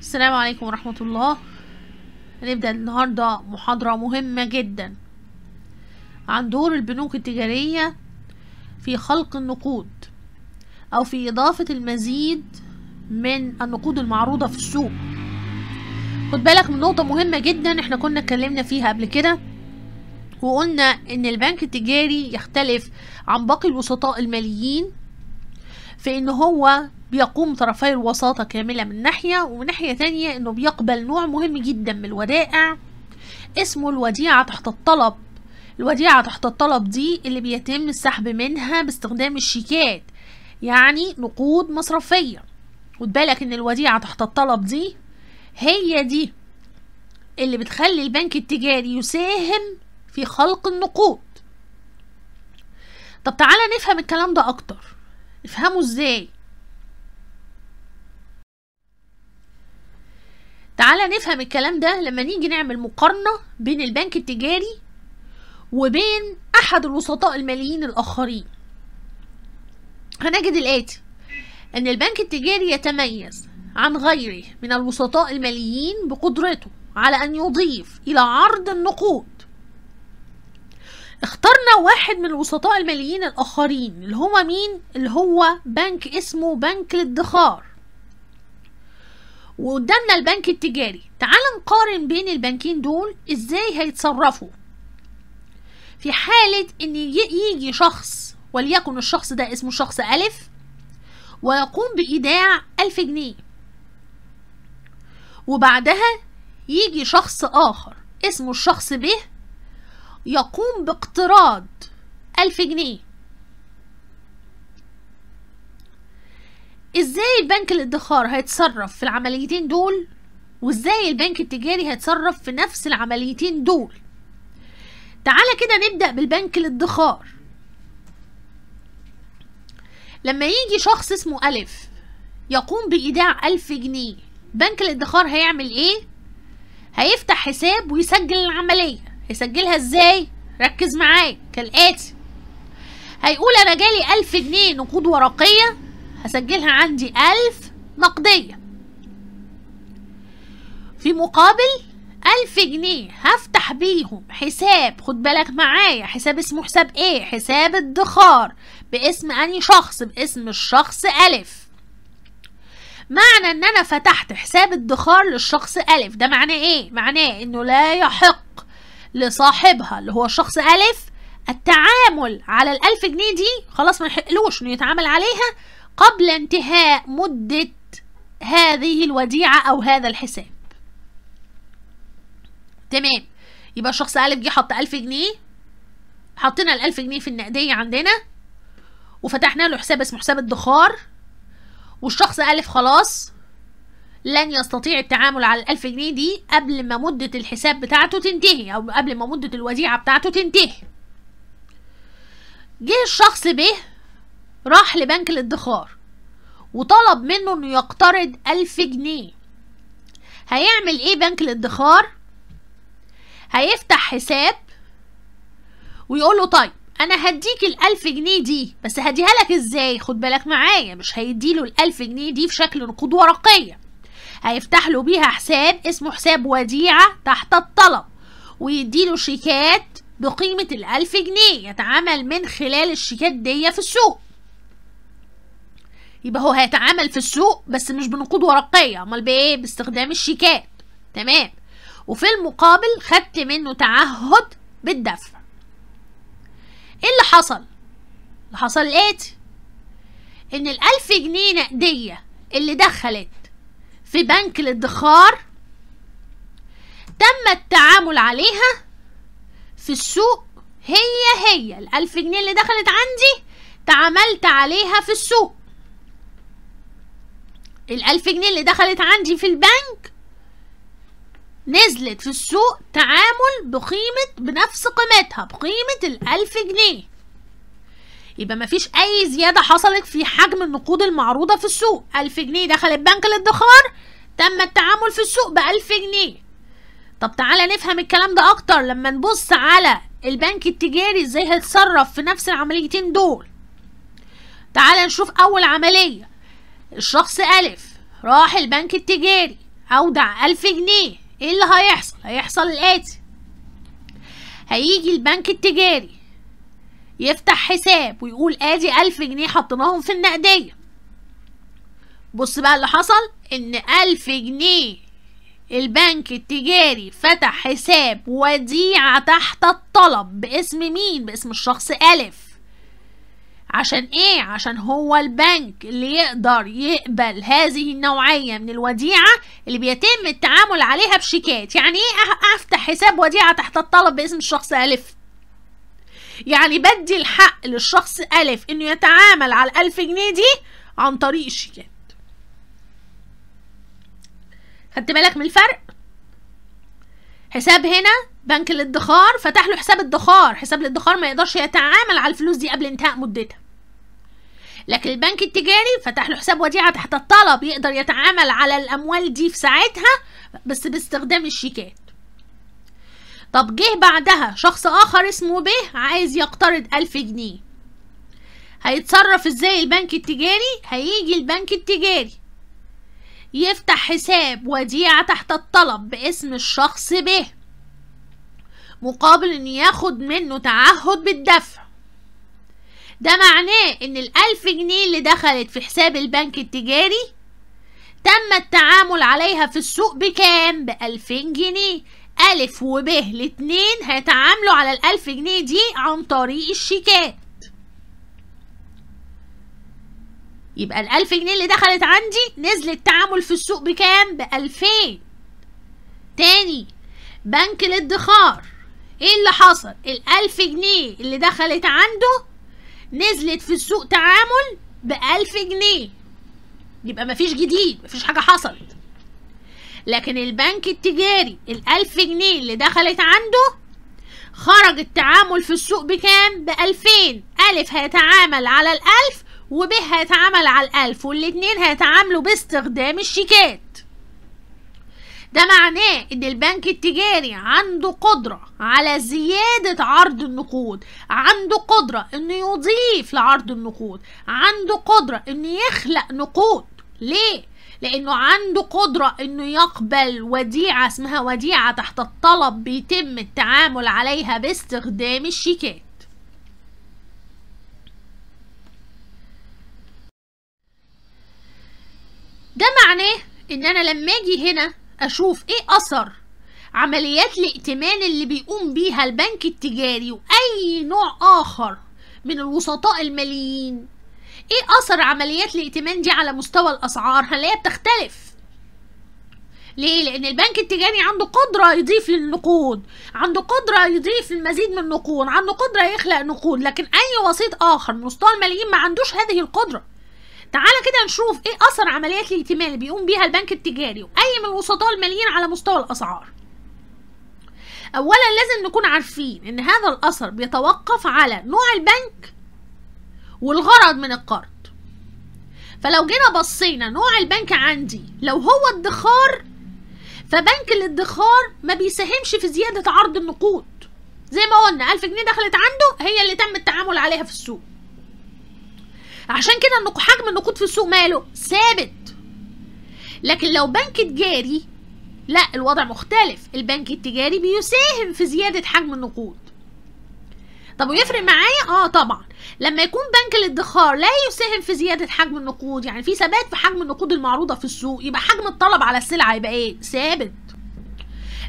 السلام عليكم ورحمة الله هنبدأ النهاردة محاضرة مهمة جدا عن دور البنوك التجارية في خلق النقود أو في إضافة المزيد من النقود المعروضة في السوق خد بالك من نقطة مهمة جدا احنا كنا اتكلمنا فيها قبل كده وقلنا ان البنك التجاري يختلف عن باقي الوسطاء الماليين في ان هو بيقوم طرفي الوساطة كاملة من ناحية ومن ناحية تانية انه بيقبل نوع مهم جدا من الودائع اسمه الوديعة تحت الطلب الوديعة تحت الطلب دي اللي بيتم السحب منها باستخدام الشيكات يعني نقود مصرفية وتبالك ان الوديعة تحت الطلب دي هي دي اللي بتخلي البنك التجاري يساهم في خلق النقود طب تعالى نفهم الكلام ده اكتر نفهمه ازاي تعالى نفهم الكلام ده لما نيجي نعمل مقارنة بين البنك التجاري وبين أحد الوسطاء الماليين الآخرين هنجد الآتي أن البنك التجاري يتميز عن غيره من الوسطاء الماليين بقدرته على أن يضيف إلى عرض النقود اخترنا واحد من الوسطاء الماليين الآخرين اللي هو مين؟ اللي هو بنك اسمه بنك الادخار وقدامنا البنك التجاري تعال نقارن بين البنكين دول ازاي هيتصرفوا في حالة ان يجي شخص وليكن الشخص ده اسمه شخص ألف ويقوم بإيداع ألف جنيه وبعدها يجي شخص آخر اسمه الشخص ب يقوم باقتراض ألف جنيه ازاي البنك الادخار هيتصرف في العمليتين دول وازاي البنك التجاري هيتصرف في نفس العمليتين دول تعالى كده نبدأ بالبنك الادخار لما يجي شخص اسمه ألف يقوم بإيداع ألف جنيه بنك الادخار هيعمل ايه؟ هيفتح حساب ويسجل العملية هيسجلها ازاي؟ ركز معايا كالآتي هيقول أنا جالي ألف جنيه نقود ورقية هسجلها عندي ألف نقدية في مقابل ألف جنيه هفتح بيهم حساب خد بالك معايا حساب اسمه حساب ايه حساب ادخار باسم أني شخص باسم الشخص ألف معنى ان انا فتحت حساب ادخار للشخص ألف ده معناه ايه معناه انه لا يحق لصاحبها اللي هو الشخص ألف التعامل على الألف جنيه دي خلاص ما يحقلوش انه يتعامل عليها قبل انتهاء مدة هذه الوديعة أو هذا الحساب تمام يبقى شخص ألف جه حط ألف جنيه حطينا الألف جنيه في النقدية عندنا وفتحنا له حساب اسمه حساب ادخار والشخص ألف خلاص لن يستطيع التعامل على الألف جنيه دي قبل ما مدة الحساب بتاعته تنتهي أو قبل ما مدة الوديعة بتاعته تنتهي جه الشخص ب راح لبنك الادخار وطلب منه انه يقترض ألف جنيه هيعمل ايه بنك الادخار هيفتح حساب ويقول له طيب انا هديك الالف جنيه دي بس هديها لك ازاي خد بالك معايا مش هيديله الالف جنيه دي في شكل نقود ورقيه هيفتح له بيها حساب اسمه حساب وديعه تحت الطلب ويديله شيكات بقيمه الالف جنيه يتعامل من خلال الشيكات دي في السوق يبقى هو هيتعامل في السوق بس مش بنقود ورقيه امال بايه باستخدام الشيكات تمام وفي المقابل خدت منه تعهد بالدفع ايه اللي حصل اللي حصل الاتي ان الالف جنيه نقديه اللي دخلت في بنك الادخار تم التعامل عليها في السوق هي هي الألف جنيه اللي دخلت عندي تعاملت عليها في السوق الألف جنيه اللي دخلت عندي في البنك نزلت في السوق تعامل بقيمة بنفس قيمتها بقيمة الألف جنيه يبقى مفيش أي زيادة حصلت في حجم النقود المعروضة في السوق ألف جنيه دخلت بنك الادخار تم التعامل في السوق بألف جنيه طب تعالى نفهم الكلام ده أكتر لما نبص على البنك التجاري ازاي هيتصرف في نفس العمليتين دول تعالى نشوف أول عملية الشخص ألف راح البنك التجاري أودع ألف جنيه إيه اللي هيحصل؟ هيحصل الآتي هيجي البنك التجاري يفتح حساب ويقول ادي ألف جنيه حطيناهم في النقدية بص بقى اللي حصل ان ألف جنيه البنك التجاري فتح حساب وديعة تحت الطلب باسم مين باسم الشخص ألف عشان ايه عشان هو البنك اللي يقدر يقبل هذه النوعيه من الوديعه اللي بيتم التعامل عليها بشيكات يعني ايه افتح حساب وديعه تحت الطلب باسم الشخص الف يعني بدي الحق للشخص الف انه يتعامل على الالف جنيه دي عن طريق الشيكات خدت بالك من الفرق حساب هنا بنك الادخار فتح له حساب ادخار حساب الادخار ما يقدرش يتعامل على الفلوس دي قبل انتهاء مدتها لكن البنك التجاري فتح له حساب وديعة تحت الطلب يقدر يتعامل على الأموال دي في ساعتها بس باستخدام الشيكات طب جه بعدها شخص آخر اسمه ب عايز يقترض ألف جنيه هيتصرف ازاي البنك التجاري هيجي البنك التجاري يفتح حساب وديعة تحت الطلب باسم الشخص ب مقابل ان ياخد منه تعهد بالدفع ده معناه ان الالف جنيه اللي دخلت في حساب البنك التجاري تم التعامل عليها في السوق بكام بألفين جنيه ألف وب الاتنين هيتعاملوا على الألف جنيه دي عن طريق الشيكات يبقى الألف جنيه اللي دخلت عندي نزل التعامل في السوق بكام بألفين تاني بنك الادخار ايه اللي حصل الالف جنيه اللي دخلت عنده نزلت في السوق تعامل بألف جنيه يبقى مفيش جديد مفيش حاجة حصلت لكن البنك التجاري الألف جنيه اللي دخلت عنده خرج التعامل في السوق بكام؟ بألفين ألف هيتعامل على الألف وب هيتعامل على الألف والاتنين هيتعاملوا باستخدام الشيكات ده معناه ان البنك التجاري عنده قدرة على زيادة عرض النقود عنده قدرة انه يضيف لعرض النقود عنده قدرة انه يخلق نقود ليه؟ لانه عنده قدرة انه يقبل وديعة اسمها وديعة تحت الطلب بيتم التعامل عليها باستخدام الشيكات ده معناه ان انا لما اجي هنا اشوف ايه اثر عمليات الائتمان اللي بيقوم بيها البنك التجاري واي نوع اخر من الوسطاء الماليين ايه اثر عمليات الائتمان دي على مستوى الاسعار هنلاقيها بتختلف ليه لان البنك التجاري عنده قدره يضيف للنقود عنده قدره يضيف المزيد من النقود عنده قدره يخلق نقود لكن اي وسيط اخر من مستوى الماليين ما عندوش هذه القدره تعالى كده نشوف ايه اثر عمليات الائتمان اللي بيقوم بيها البنك التجاري واي من الوسطاء الماليين على مستوى الاسعار اولا لازم نكون عارفين ان هذا الاثر بيتوقف على نوع البنك والغرض من القرض فلو جينا بصينا نوع البنك عندي لو هو ادخار فبنك الادخار ما بيساهمش في زياده عرض النقود زي ما قلنا 1000 جنيه دخلت عنده هي اللي تم التعامل عليها في السوق عشان كده حجم النقود في السوق ماله ثابت لكن لو بنك تجاري لا الوضع مختلف البنك التجاري بيساهم في زيادة حجم النقود طب ويفرق معايا اه طبعا لما يكون بنك الادخار لا يساهم في زيادة حجم النقود يعني في ثبات في حجم النقود المعروضة في السوق يبقى حجم الطلب على السلعة يبقى ايه ثابت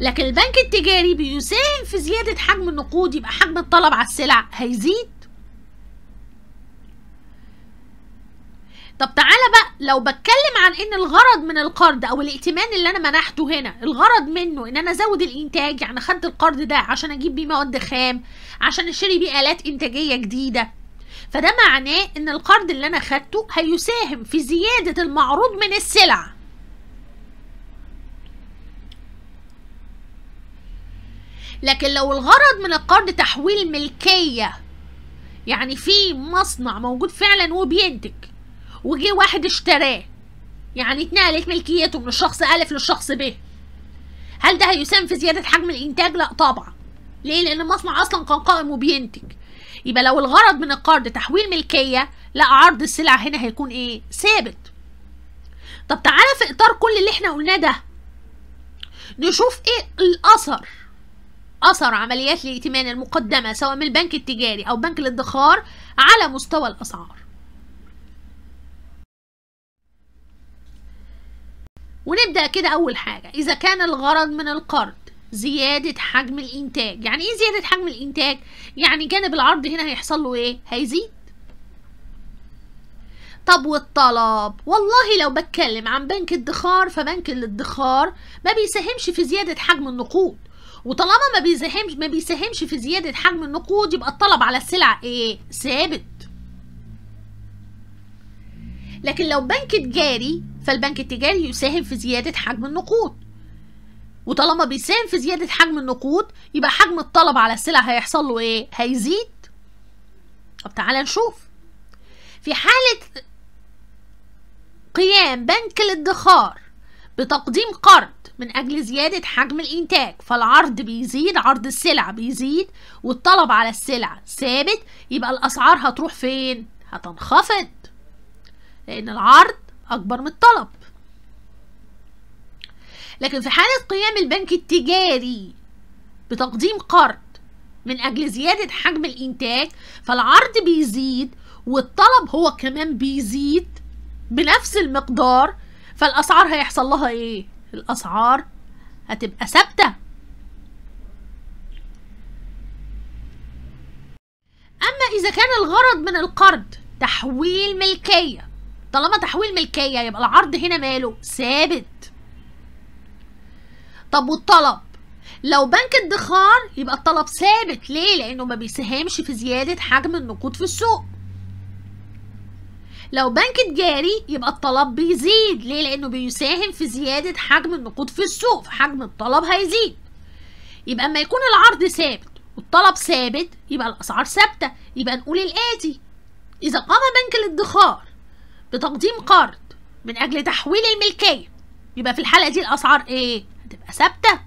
لكن البنك التجاري بيساهم في زيادة حجم النقود يبقى حجم الطلب على السلع هيزيد طب تعالى بقى لو بتكلم عن ان الغرض من القرض او الائتمان اللي انا منحته هنا الغرض منه ان انا ازود الانتاج يعني خدت القرض ده عشان اجيب بيه مواد خام عشان اشتري بيه الات انتاجيه جديده فده معناه ان القرض اللي انا خدته هيساهم في زياده المعروض من السلع لكن لو الغرض من القرض تحويل ملكيه يعني في مصنع موجود فعلا وبينتج وجه واحد اشتراه يعني اتنقلت ملكيته من الشخص ألف للشخص ب هل ده هيساهم في زيادة حجم الإنتاج؟ لا طبعا ليه؟ لأن المصنع أصلا كان قائم وبينتج يبقى لو الغرض من القرض تحويل ملكية لا عرض السلع هنا هيكون إيه؟ ثابت طب تعالى في إطار كل اللي إحنا قلناه ده نشوف إيه الأثر أثر عمليات الائتمان المقدمة سواء من البنك التجاري أو بنك الادخار على مستوى الأسعار ونبدأ كده أول حاجة إذا كان الغرض من القرض زيادة حجم الإنتاج يعني إيه زيادة حجم الإنتاج؟ يعني جانب العرض هنا هيحصل له إيه؟ هيزيد طب والطلب والله لو بتكلم عن بنك ادخار فبنك الادخار ما بيساهمش في زيادة حجم النقود وطالما ما بيساهمش ما بيساهمش في زيادة حجم النقود يبقى الطلب على السلع ايه ثابت لكن لو بنك تجاري فالبنك التجاري يساهم في زيادة حجم النقود وطالما بيساهم في زيادة حجم النقود يبقى حجم الطلب على السلع هيحصل له ايه؟ هيزيد طب تعالى نشوف في حالة قيام بنك الادخار بتقديم قرض من أجل زيادة حجم الإنتاج فالعرض بيزيد عرض السلع بيزيد والطلب على السلع ثابت يبقى الأسعار هتروح فين؟ هتنخفض لأن العرض أكبر من الطلب لكن في حالة قيام البنك التجاري بتقديم قرض من أجل زيادة حجم الإنتاج فالعرض بيزيد والطلب هو كمان بيزيد بنفس المقدار فالأسعار هيحصل لها إيه؟ الأسعار هتبقى ثابتة أما إذا كان الغرض من القرض تحويل ملكية طالما تحويل ملكيه يبقى العرض هنا ماله ثابت طب والطلب لو بنك ادخار يبقى الطلب ثابت ليه لانه ما بيساهمش في زياده حجم النقود في السوق لو بنك تجاري يبقى الطلب بيزيد ليه لانه بيساهم في زياده حجم النقود في السوق فحجم الطلب هيزيد يبقى اما يكون العرض ثابت والطلب ثابت يبقى الاسعار ثابته يبقى نقول الاتي اذا قام بنك الادخار بتقديم قرض من أجل تحويل الملكية يبقى في الحالة دي الأسعار إيه؟ هتبقى ثابتة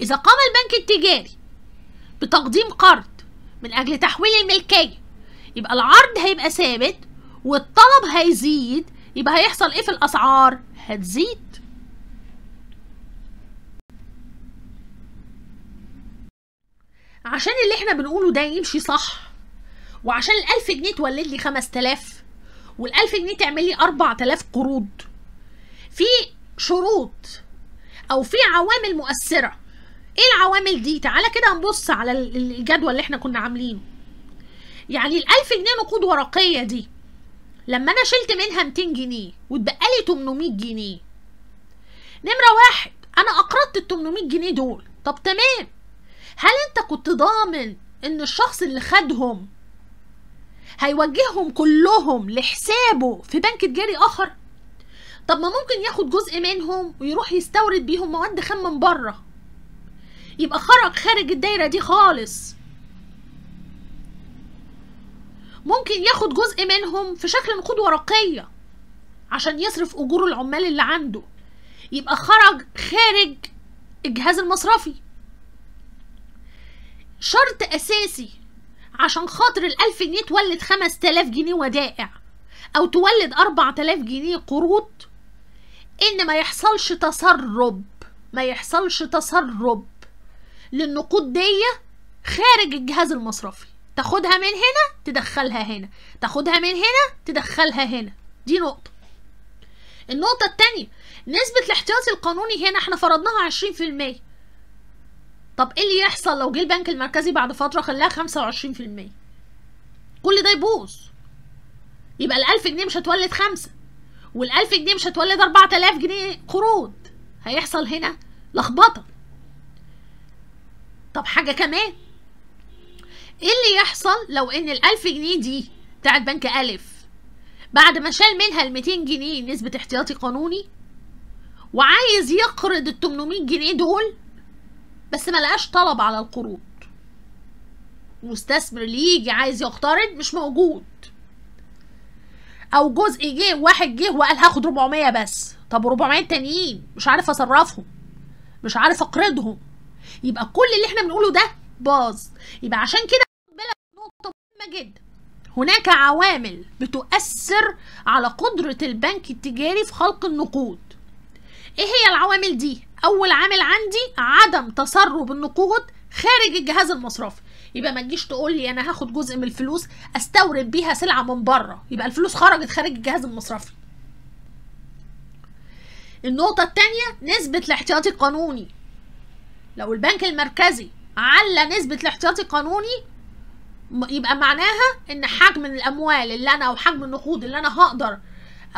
إذا قام البنك التجاري بتقديم قرض من أجل تحويل الملكية يبقى العرض هيبقى ثابت والطلب هيزيد يبقى هيحصل إيه في الأسعار؟ هتزيد عشان اللي احنا بنقوله ده يمشي صح وعشان ال1000 جنيه تولد لي 5000 وال1000 جنيه تعمل لي 4000 قروض في شروط أو في عوامل مؤثرة ايه العوامل دي تعالى كده نبص على الجدول اللي احنا كنا عاملينه يعني ال1000 جنيه نقود ورقية دي لما أنا شلت منها 200 جنيه واتبقى لي 800 جنيه نمرة واحد أنا أقرضت ال 800 جنيه دول طب تمام هل أنت كنت ضامن إن الشخص اللي خدهم هيوجههم كلهم لحسابه في بنك تجاري اخر طب ما ممكن ياخد جزء منهم ويروح يستورد بيهم مواد خام من بره يبقى خرج خارج الدايره دي خالص ممكن ياخد جزء منهم في شكل نقود ورقيه عشان يصرف اجور العمال اللي عنده يبقى خرج خارج الجهاز المصرفي شرط اساسي عشان خاطر الألف جنيه تولد 5000 جنيه ودائع أو تولد 4000 جنيه قروض إن ما يحصلش تسرب ما يحصلش تسرب للنقود دي خارج الجهاز المصرفي تاخدها من هنا تدخلها هنا تاخدها من هنا تدخلها هنا دي نقطة النقطة التانية نسبة الاحتياطي القانوني هنا احنا فرضناها عشرين في المية طب ايه اللي يحصل لو جه البنك المركزي بعد فتره خلاها 25% كل ده يبوظ يبقى ال1000 جنيه مش هتولد خمسة وال1000 جنيه مش هتولد 4000 جنيه قروض هيحصل هنا لخبطه طب حاجه كمان ايه اللي يحصل لو ان ال1000 جنيه دي بتاعت بنك الف بعد ما شال منها ال 200 جنيه نسبة احتياطي قانوني وعايز يقرض ال 800 جنيه دول بس ما لقاش طلب على القروض مستثمر اللي يجي عايز يقترض مش موجود او جزء جه واحد جه وقال هاخد 400 بس طب 400 تانيين مش عارف اصرفهم مش عارف اقرضهم يبقى كل اللي احنا بنقوله ده باظ يبقى عشان كده بالك نقطه مهمه جدا هناك عوامل بتؤثر على قدره البنك التجاري في خلق النقود ايه هي العوامل دي اول عامل عندي عدم تسرب النقود خارج الجهاز المصرفي يبقى ما تجيش تقول لي انا هاخد جزء من الفلوس استورد بيها سلعه من بره يبقى الفلوس خرجت خارج الجهاز المصرفي النقطة التانية نسبة الاحتياطي القانوني لو البنك المركزي على نسبة الاحتياطي القانوني يبقى معناها ان حجم الاموال اللي انا او حجم النقود اللي انا هقدر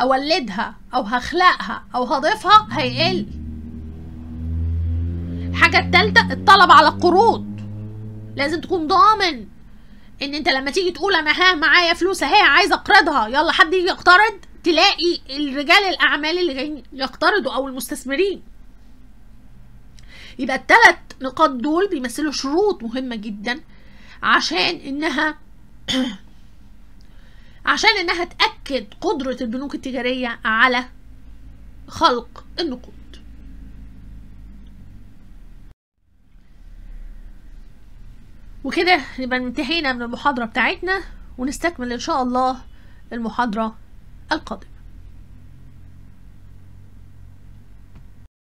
اولدها او هخلقها او هضيفها هيقل الحاجه الثالثه الطلب على القروض لازم تكون ضامن ان انت لما تيجي تقول انا ها معايا فلوس اهي عايز اقرضها يلا حد يجي يقترض تلاقي الرجال الاعمال اللي جايين يقترضوا او المستثمرين يبقى التلات نقاط دول بيمثلوا شروط مهمه جدا عشان انها عشان انها تاكد قدره البنوك التجاريه على خلق النقود وكده نبقى انتهينا من المحاضرة بتاعتنا ونستكمل إن شاء الله المحاضرة القادمة